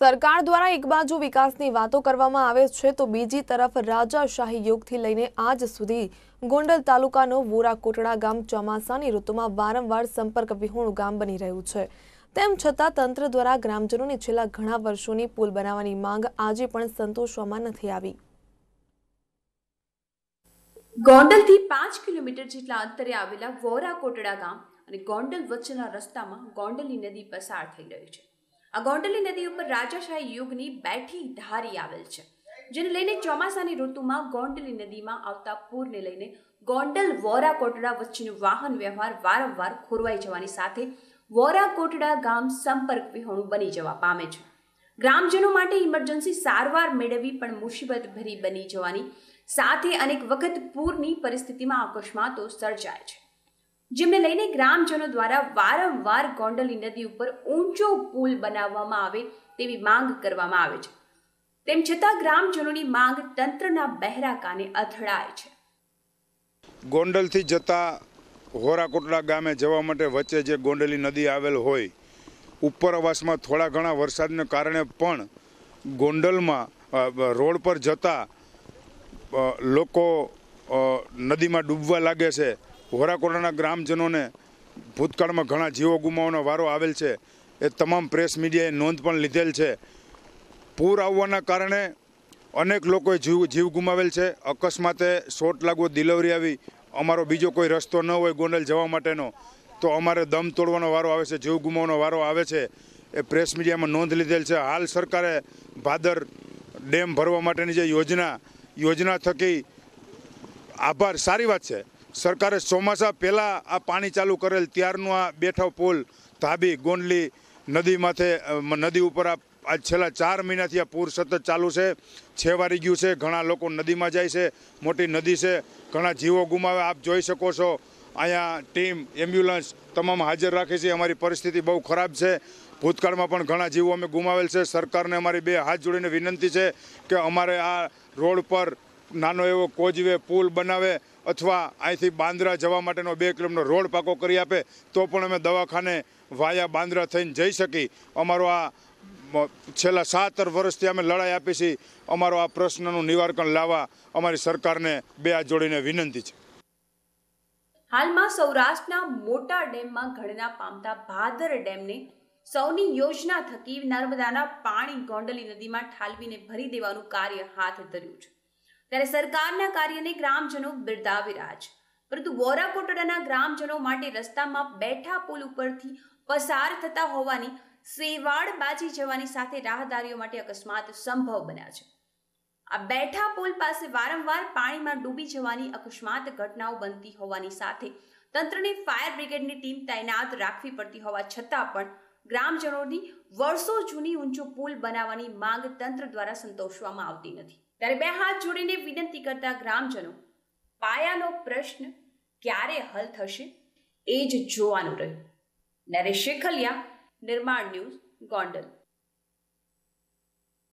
સરકાર દ્વારા એક બાજુ વિકાસની વાતો કરવામાં આવે છે તો બીજી તરફ રાજાશાહી યુગથી લઈને આજ સુધી ગોંડલ તાલુકાનો વોરા કોટડા ગામ ચોમાસાની ઋતુમાં વારંવાર સંપર્ક વિહોણું ગામ બની રહ્યું છે તેમ છતાં તંત્ર દ્વારા ગ્રામજનોની છેલ્લા ઘણા વર્ષોની પુલ બનાવવાની માંગ આજે પણ સંતોષવામાં નથી આવી ગોંડલથી પાંચ કિલોમીટર જેટલા અંતરે આવેલા વોરા કોટડા ગામ અને ગોંડલ વચ્ચેના રસ્તામાં ગોંડલની નદી પસાર થઈ રહી છે આ ગોંડલી નદી ઉપર રાજાશાહી યુગની બેઠી ધારી આવેલ છે જેને લઈને ચોમાસાની ઋતુમાં ગોંડલી નદીમાં આવતા પૂરને લઈને ગોંડલ વોરા કોટડા વચ્ચેનો વાહન વ્યવહાર વારંવાર ખોરવાઈ જવાની સાથે વોરા કોટડા ગામ સંપર્ક વિહોણું બની જવા પામે છે ગ્રામજનો માટે ઇમરજન્સી સારવાર મેળવવી પણ મુસીબત ભરી બની જવાની સાથે અનેક વખત પૂરની પરિસ્થિતિમાં અકસ્માતો સર્જાય છે જેમને લઈને ગ્રામજનો દ્વારા વારંવાર ગોંડલી નદી ઉપર ઊંચો પુલ બનાવવામાં આવે તેવી માંગ કરવામાં આવે છે તેમ છતાં ગ્રામજનોની માંગ તંત્રના બહેરા કાને અથડાય છે ગોંડલથી જતા હોરાકોટડા ગામે જવા માટે વચ્ચે જે ગોંડલી નદી આવેલ હોય ઉપરવાસમાં થોડા ઘણા વરસાદને કારણે પણ ગોંડલમાં રોડ પર જતા લોકો નદીમાં ડૂબવા લાગે છે હોરાકોટાના ગ્રામજનોને ભૂતકાળમાં ઘણા જીવો ગુમાવવાનો વારો આવેલ છે એ તમામ પ્રેસ મીડિયાએ નોંધ પણ લીધેલ છે પૂર આવવાના કારણે અનેક લોકોએ જીવ જીવ ગુમાવેલ છે અકસ્માતે શોટ લાગવો દિલવરી આવી અમારો બીજો કોઈ રસ્તો ન હોય ગોંડલ જવા માટેનો તો અમારે દમ તોડવાનો વારો આવે છે જીવ ગુમાવવાનો વારો આવે છે એ પ્રેસ મીડિયામાં નોંધ લીધેલ છે હાલ સરકારે ભાદર ડેમ ભરવા માટેની જે યોજના યોજના થકી આભાર સારી વાત છે સરકારે ચોમાસા પહેલાં આ પાણી ચાલુ કરેલ ત્યારનું આ બેઠો પુલ ધાબી ગોંડલી નદી માથે નદી ઉપર આ આજ છેલ્લા ચાર મહિનાથી આ પૂર સતત ચાલુ છે છેવારી ગયું છે ઘણા લોકો નદીમાં જાય છે મોટી નદી છે ઘણા જીવો ગુમાવે આપ જોઈ શકો છો અહીંયા ટીમ એમ્બ્યુલન્સ તમામ હાજર રાખે છે અમારી પરિસ્થિતિ બહુ ખરાબ છે ભૂતકાળમાં પણ ઘણા જીવો અમે ગુમાવેલ છે સરકારને અમારી બે હાથ જોડીને વિનંતી છે કે અમારે આ રોડ પર નાનો એવો કોજવે પુલ બનાવે અથવા અહીંથી બાંદ્રા જવા માટેનો બે કિલોમીટર રોડ પાકો કરી આપે તો પણ અમે દવાખાને વાયા બાંદ્રા થઈને જઈ શકી અમારો આ છેલ્લા સાતર વર્ષથી અમે લડાઈ આપી છે અમારો આ પ્રશ્નનું નિવારણ લાવવા અમારી સરકારને બે હાથ જોડીને વિનંતી છે હાલમાં સૌરાષ્ટ્રના મોટા ડેમમાં ઘડના પામતા ભાદર ડેમને સૌની યોજના થકી નર્મદાના પાણી ગોંડલી નદીમાં ઠાલવીને ભરી દેવાનું કાર્ય હાથ ધર્યું છે ત્યારે સરકારના કાર્યને ગ્રામજનો બિરદાવી રહ્યા છે પરંતુ વોરા કોટડાના ગ્રામજનો માટે રસ્તામાં બેઠા પુલ ઉપરથી પસાર થતા હોવાની સેવાડ બાજી જવાની સાથે રાહદારીઓ માટે અકસ્માત સંભવ બન્યા છે આ બેઠા પુલ પાસે વારંવાર પાણીમાં ડૂબી જવાની અકસ્માત ઘટનાઓ બનતી હોવાની સાથે તંત્રને ફાયર બ્રિગેડની ટીમ તૈનાત રાખવી પડતી હોવા છતાં પણ ગ્રામજનોની વર્ષો જૂની ઊંચો પુલ બનાવવાની માંગ તંત્ર દ્વારા સંતોષવામાં આવતી નથી ત્યારે બે હાથ જોડીને વિનંતી કરતા ગ્રામજનો પાયાનો પ્રશ્ન ક્યારે હલ થશે એ જ જોવાનું રહ્યું નરેશ શેખલિયા નિર્માણ ન્યૂઝ ગોંડલ